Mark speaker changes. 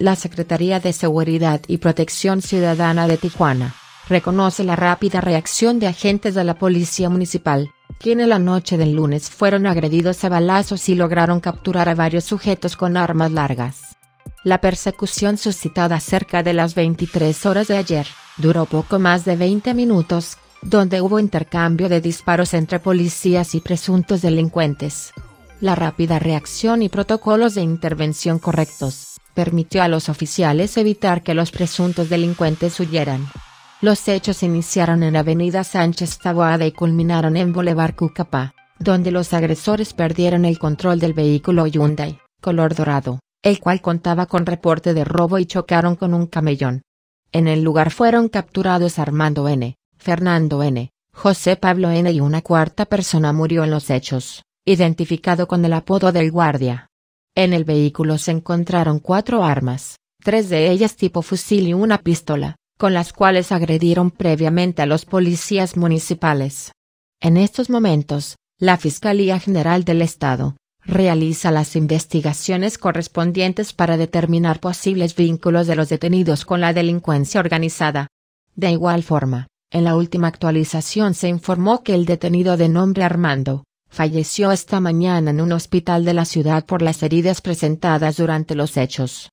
Speaker 1: La Secretaría de Seguridad y Protección Ciudadana de Tijuana reconoce la rápida reacción de agentes de la Policía Municipal, quienes la noche del lunes fueron agredidos a balazos y lograron capturar a varios sujetos con armas largas. La persecución suscitada cerca de las 23 horas de ayer, duró poco más de 20 minutos, donde hubo intercambio de disparos entre policías y presuntos delincuentes. La rápida reacción y protocolos de intervención correctos permitió a los oficiales evitar que los presuntos delincuentes huyeran. Los hechos iniciaron en Avenida Sánchez Taboada y culminaron en Boulevard Cucapá, donde los agresores perdieron el control del vehículo Hyundai, color dorado, el cual contaba con reporte de robo y chocaron con un camellón. En el lugar fueron capturados Armando N., Fernando N., José Pablo N. y una cuarta persona murió en los hechos identificado con el apodo del guardia. En el vehículo se encontraron cuatro armas, tres de ellas tipo fusil y una pistola, con las cuales agredieron previamente a los policías municipales. En estos momentos, la Fiscalía General del Estado realiza las investigaciones correspondientes para determinar posibles vínculos de los detenidos con la delincuencia organizada. De igual forma, en la última actualización se informó que el detenido de nombre Armando falleció esta mañana en un hospital de la ciudad por las heridas presentadas durante los hechos.